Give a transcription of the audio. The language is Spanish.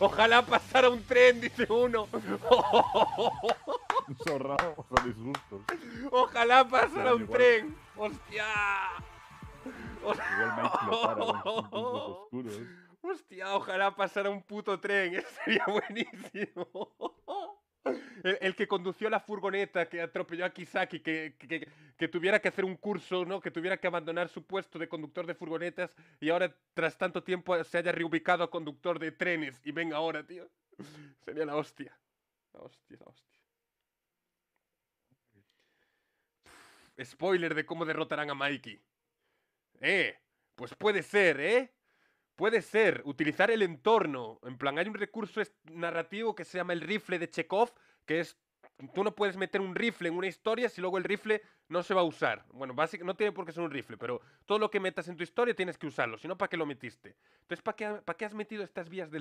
Ojalá pasara un tren, dice uno. Ojalá pasara un tren. ¡Hostia! Hostia, ojalá pasara un puto tren. estaría sería buenísimo. El, que condució la furgoneta que atropelló a Kisaki, que, que, que, tuviera que hacer un curso, ¿no? Que tuviera que abandonar su puesto de conductor de furgonetas y ahora, tras tanto tiempo, se haya reubicado a conductor de trenes. Y venga ahora, tío. Sería la hostia. La hostia, la hostia. Spoiler de cómo derrotarán a Mikey. ¡Eh! Pues puede ser, ¿eh? Puede ser, utilizar el entorno. En plan, hay un recurso narrativo que se llama el rifle de Chekhov, que es. Tú no puedes meter un rifle en una historia si luego el rifle no se va a usar. Bueno, básicamente no tiene por qué ser un rifle, pero todo lo que metas en tu historia tienes que usarlo, si no, ¿para qué lo metiste? Entonces, ¿para ¿para qué has metido estas vías del